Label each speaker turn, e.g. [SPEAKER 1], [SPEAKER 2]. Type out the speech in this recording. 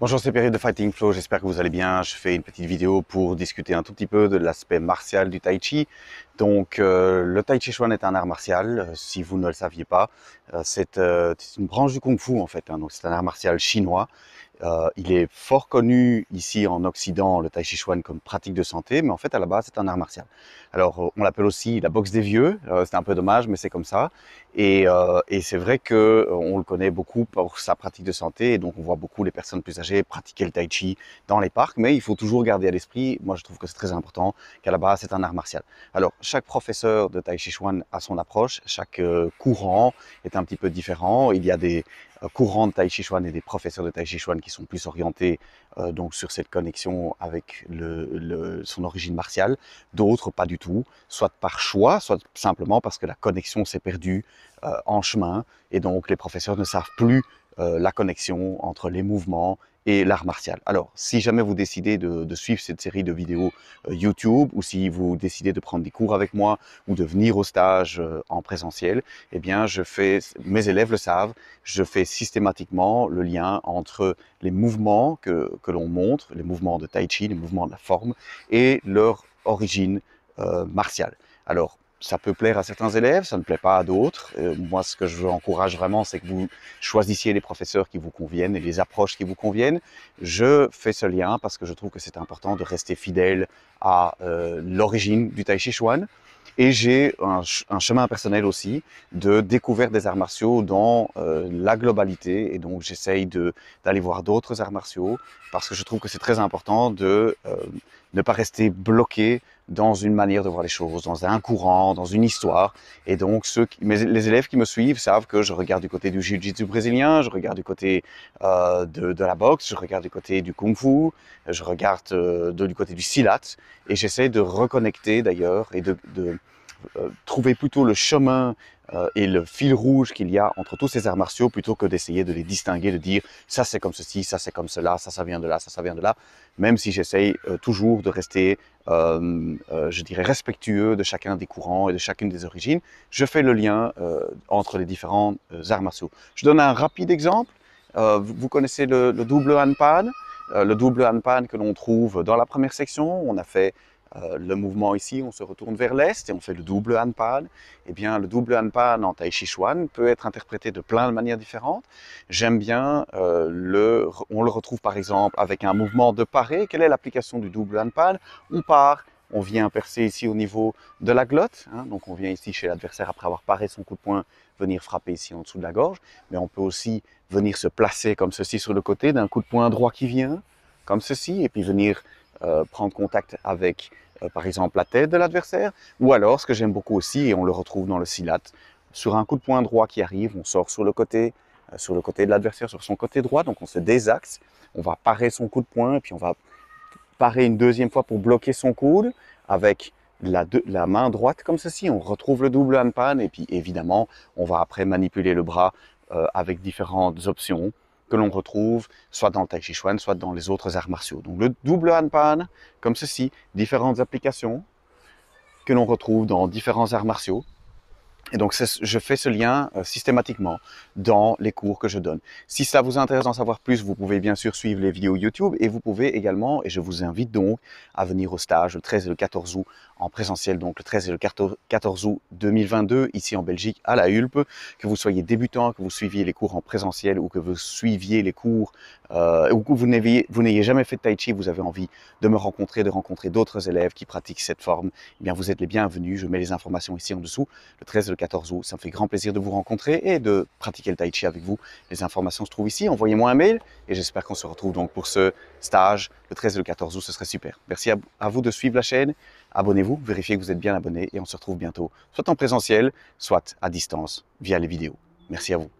[SPEAKER 1] Bonjour, c'est Période de Fighting Flow, j'espère que vous allez bien. Je fais une petite vidéo pour discuter un tout petit peu de l'aspect martial du Tai Chi. Donc, euh, le Tai Chi Chuan est un art martial, euh, si vous ne le saviez pas. Euh, c'est une branche du Kung Fu en fait, hein. donc c'est un art martial chinois euh, il est fort connu ici en Occident, le tai chi chuan, comme pratique de santé, mais en fait, à la base, c'est un art martial. Alors, euh, on l'appelle aussi la boxe des vieux. Euh, c'est un peu dommage, mais c'est comme ça. Et, c'est vrai que on le connaît beaucoup pour sa pratique de santé, et donc on voit beaucoup les personnes plus âgées pratiquer le tai chi dans les parcs. Mais il faut toujours garder à l'esprit, moi je trouve que c'est très important, qu'à la base, c'est un art martial. Alors, chaque professeur de tai chi chuan a son approche. Chaque courant est un petit peu différent. Il y a des courants de tai chi chuan et des professeurs de tai chi chuan qui sont plus orientés euh, donc sur cette connexion avec le, son origine martiale, d'autres pas du tout, soit par choix, soit simplement parce que la connexion s'est perdue euh, en chemin et donc les professeurs ne savent plus euh, la connexion entre les mouvements et l'art martial. Alors, si jamais vous décidez de, suivre cette série de vidéos euh, YouTube ou si vous décidez de prendre des cours avec moi ou de venir au stage euh, en présentiel, eh bien, je fais, mes élèves le savent, je fais systématiquement le lien entre les mouvements que, que l'on montre, les mouvements de tai chi, les mouvements de la forme et leur origine martiale. Alors, ça peut plaire à certains élèves, ça ne plaît pas à d'autres. Euh, moi, ce que je encourage vraiment, c'est que vous choisissiez les professeurs qui vous conviennent et les approches qui vous conviennent. Je fais ce lien parce que je trouve que c'est important de rester fidèle à euh, l'origine du Tai Chi Chuan. Et j'ai un, chemin personnel aussi de découverte des arts martiaux dans euh, la globalité. Et donc, j'essaye d'aller voir d'autres arts martiaux parce que je trouve que c'est très important de ne pas rester bloqué dans une manière de voir les choses, dans un courant, dans une histoire. Et donc, ceux les élèves qui me suivent savent que je regarde du côté du jiu-jitsu brésilien, je regarde du côté euh, de, la boxe, je regarde du côté du kung-fu, je regarde euh, du côté du silat. Et j'essaie de reconnecter d'ailleurs et de, euh, trouver plutôt le chemin euh, et le fil rouge qu'il y a entre tous ces arts martiaux plutôt que d'essayer de les distinguer, de dire ça c'est comme ceci, ça c'est comme cela, ça ça vient de là, ça ça vient de là, même si j'essaye euh, toujours de rester, euh, je dirais, respectueux de chacun des courants et de chacune des origines, je fais le lien entre les différents arts martiaux. Je donne un rapide exemple, vous connaissez le, double hanpan, le double hanpan que l'on trouve dans la première section, on a fait euh, le mouvement ici, on se retourne vers l'est et on fait le double Hanpan. Eh bien, le double Hanpan en Tai Chi Chuan peut être interprété de plein de manières différentes. J'aime bien euh, le, on le retrouve par exemple avec un mouvement de paré. Quelle est l'application du double Hanpan On part, on vient percer ici au niveau de la glotte. Hein. donc on vient ici chez l'adversaire après avoir paré son coup de poing, venir frapper ici en dessous de la gorge. Mais on peut aussi venir se placer comme ceci sur le côté d'un coup de poing droit qui vient, comme ceci, et puis venir euh, prendre contact avec, euh, par exemple, la tête de l'adversaire. Ou alors, ce que j'aime beaucoup aussi, et on le retrouve dans le silat, sur un coup de poing droit qui arrive, on sort sur le côté, euh, sur le côté de l'adversaire, sur son côté droit, donc on se désaxe, on va parer son coup de poing, et puis on va parer une deuxième fois pour bloquer son coude avec la, main droite comme ceci, on retrouve le double handpan et puis évidemment on va après manipuler le bras avec différentes options que l'on retrouve soit dans le Tai Chi Chuan, soit dans les autres arts martiaux. Donc le double Hanpan, comme ceci, différentes applications que l'on retrouve dans différents arts martiaux. Et donc, je fais ce lien euh, systématiquement dans les cours que je donne. Si ça vous intéresse d'en savoir plus, vous pouvez bien sûr suivre les vidéos YouTube et vous pouvez également, et je vous invite donc à venir au stage le 13 et le 14 août en présentiel, donc le 13 et le 14 août 2022 ici en Belgique à la Hulpe, que vous soyez débutant, que vous suiviez les cours en présentiel ou que vous suiviez les cours euh, ou que vous n'ayez jamais fait de tai chi, vous avez envie de me rencontrer, de rencontrer d'autres élèves qui pratiquent cette forme, eh bien vous êtes les bienvenus. Je mets les informations ici en dessous. Le 13 14 août. Ça me fait grand plaisir de vous rencontrer et de pratiquer le tai chi avec vous. Les informations se trouvent ici. Envoyez-moi un mail et j'espère qu'on se retrouve donc pour ce stage le 13 et le 14 août. Ce serait super. Merci à vous de suivre la chaîne. Abonnez-vous, vérifiez que vous êtes bien abonné et on se retrouve bientôt, soit en présentiel, soit à distance via les vidéos. Merci à vous.